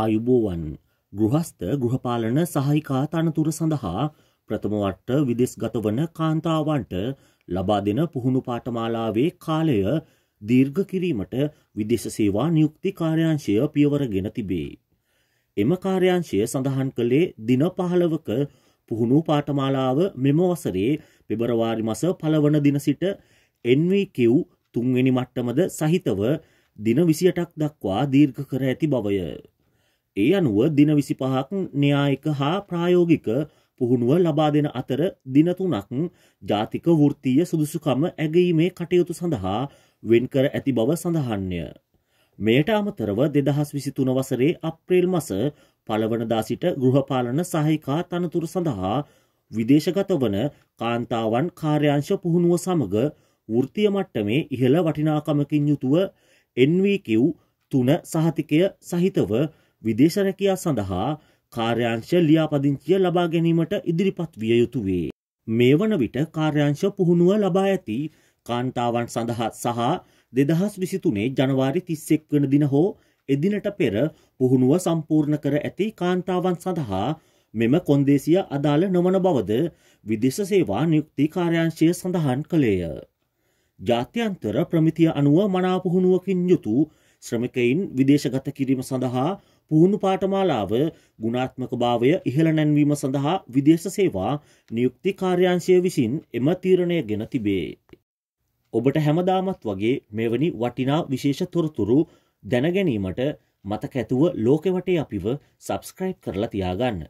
ආයුබෝවන් ගෘහස්ත ගෘහපාලන සහහිකා තනතුර සඳහා ප්‍රථමවට්ට විදෙස්ගත වන කාන්තාවන්ට ලබා දෙන පුහුණු පාටමාලාවේ කාලය දීර්ඝ කිරීමට විදේශ සේවා නියුක්ති කාර්යංශය පියවරගෙන තිබේ. එම කාර්යංශය සඳහන් කළේ දින පහළවක පුහුණු පාටමාලාව මෙම වසරේ පෙබරවාරි මස පළවන දින සිට එන්වකිව් තුන්වෙනි මට්ටමද සහිතව දින විසියටක් දක්වා දීර්ඝ කර ඇති බවය. ඒ අනුව දින විසි පහක් න්‍යායික හා ප්‍රායෝගික පුහුණුව ලබා දෙන අතර දිනතුනක් ජාතික වෘත්තිය සුදුසුකම ඇගීමේ කටයුතු සඳහා වෙන්කර ඇති බව සඳහන්ය. මෙයට අමතරව දෙදහස් විසිතුන වසරේ අප්‍රේල් මස පළවනදා සිට ගෘහපාලන සහහිකා තනතුර සඳහා විදේශගත වන කාන්තාවන් කාර්යංශ පුහුණුව සමඟ වෘතිය මට්ටමේ ඉහළ වටිනාකමකින් යුතුව එන්වකිව් තුන සහතිකය සහිතව විදේශ රැකියා සඳහා කාර්යාංශ ලියාපදිංචිය ලබා ගැනීමට ඉදිරිපත් විය යුතු වේ. මේ වන විට කාර්යාංශ පුහුණුව ලබා ඇති කාන්තාවන් සඳහා සහ දෙදහස් විසිතුනේ ජනවාරි තිස්සෙක් වන දින හෝ එදිනට පෙර පුහුණුව සම්පූර්ණ කර ඇති කාන්තාවන් සඳහා මෙම කොන්දේසිය අදාළ නොවන බවද විදේශ සේවා නියුක්ති කාර්යාංශය සඳහන් කළේය. ජාත්‍යන්තර ප්‍රමිතිය අනුව මනාපුහුණුවකින් යුතු ශ්‍රමිකයින් විදේශගත කිරීම සඳහා පුහුණු පාඨමාලාව ගුණාත්මක භාවය ඉහළ නැන්වීම සඳහා විදේශ සේවා නියුක්ති කාර්යාංශය විසින් එම තීරණය ගෙන තිබේ. ඔබට හැමදාමත් වගේ මෙවැනි වටිනා විශේෂ තොරතුරු දැනගැනීමට මතක ඇතුව ලෝකෙවටේ අපිව සබස්ක්‍රයිබ් කරලා තියාගන්න.